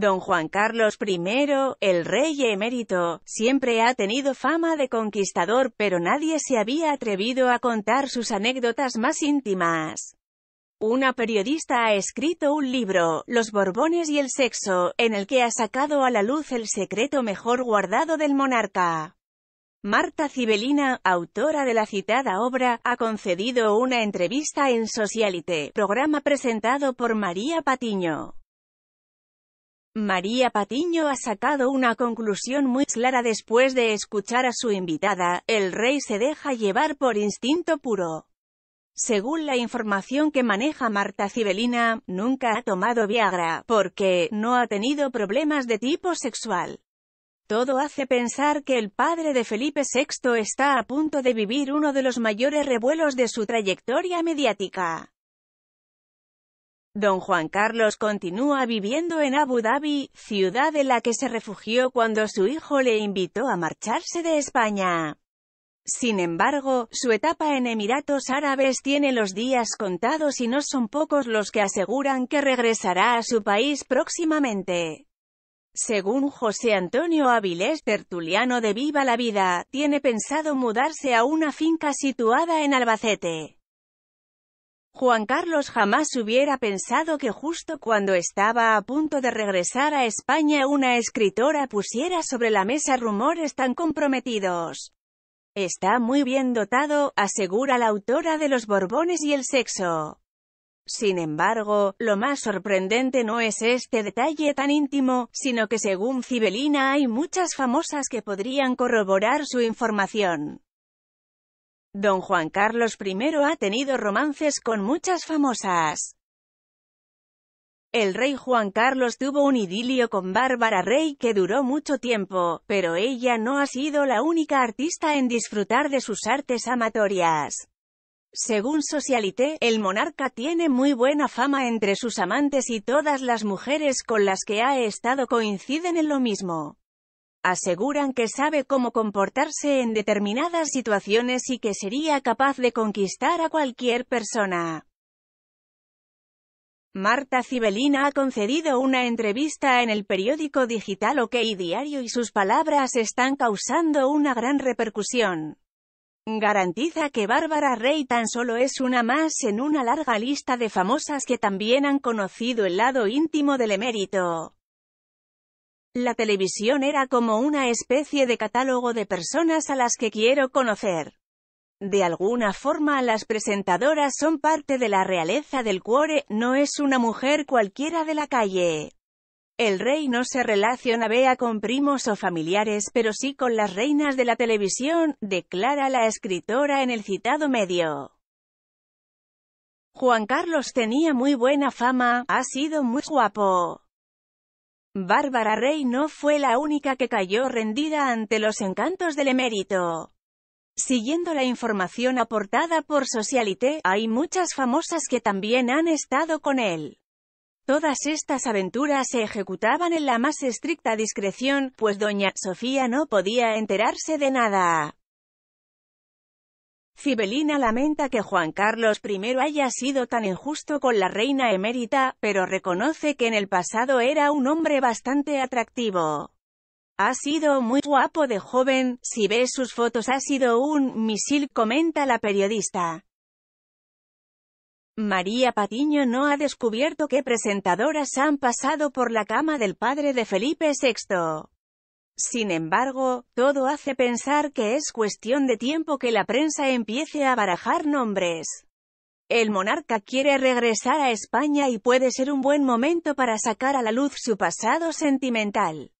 Don Juan Carlos I, el rey emérito, siempre ha tenido fama de conquistador, pero nadie se había atrevido a contar sus anécdotas más íntimas. Una periodista ha escrito un libro, Los Borbones y el Sexo, en el que ha sacado a la luz el secreto mejor guardado del monarca. Marta Cibelina, autora de la citada obra, ha concedido una entrevista en Socialite, programa presentado por María Patiño. María Patiño ha sacado una conclusión muy clara después de escuchar a su invitada, el rey se deja llevar por instinto puro. Según la información que maneja Marta Cibelina, nunca ha tomado Viagra, porque no ha tenido problemas de tipo sexual. Todo hace pensar que el padre de Felipe VI está a punto de vivir uno de los mayores revuelos de su trayectoria mediática. Don Juan Carlos continúa viviendo en Abu Dhabi, ciudad en la que se refugió cuando su hijo le invitó a marcharse de España. Sin embargo, su etapa en Emiratos Árabes tiene los días contados y no son pocos los que aseguran que regresará a su país próximamente. Según José Antonio Avilés, tertuliano de Viva la Vida, tiene pensado mudarse a una finca situada en Albacete. Juan Carlos jamás hubiera pensado que justo cuando estaba a punto de regresar a España una escritora pusiera sobre la mesa rumores tan comprometidos. Está muy bien dotado, asegura la autora de Los Borbones y el Sexo. Sin embargo, lo más sorprendente no es este detalle tan íntimo, sino que según Cibelina hay muchas famosas que podrían corroborar su información. Don Juan Carlos I ha tenido romances con muchas famosas. El rey Juan Carlos tuvo un idilio con Bárbara Rey que duró mucho tiempo, pero ella no ha sido la única artista en disfrutar de sus artes amatorias. Según Socialité, el monarca tiene muy buena fama entre sus amantes y todas las mujeres con las que ha estado coinciden en lo mismo. Aseguran que sabe cómo comportarse en determinadas situaciones y que sería capaz de conquistar a cualquier persona. Marta Cibelina ha concedido una entrevista en el periódico digital OK Diario y sus palabras están causando una gran repercusión. Garantiza que Bárbara Rey tan solo es una más en una larga lista de famosas que también han conocido el lado íntimo del emérito. La televisión era como una especie de catálogo de personas a las que quiero conocer. De alguna forma las presentadoras son parte de la realeza del cuore, no es una mujer cualquiera de la calle. El rey no se relaciona vea con primos o familiares, pero sí con las reinas de la televisión, declara la escritora en el citado medio. Juan Carlos tenía muy buena fama, ha sido muy guapo. Bárbara Rey no fue la única que cayó rendida ante los encantos del emérito. Siguiendo la información aportada por Socialité, hay muchas famosas que también han estado con él. Todas estas aventuras se ejecutaban en la más estricta discreción, pues doña Sofía no podía enterarse de nada. Cibelina lamenta que Juan Carlos I haya sido tan injusto con la reina emérita, pero reconoce que en el pasado era un hombre bastante atractivo. Ha sido muy guapo de joven, si ves sus fotos ha sido un misil, comenta la periodista. María Patiño no ha descubierto qué presentadoras han pasado por la cama del padre de Felipe VI. Sin embargo, todo hace pensar que es cuestión de tiempo que la prensa empiece a barajar nombres. El monarca quiere regresar a España y puede ser un buen momento para sacar a la luz su pasado sentimental.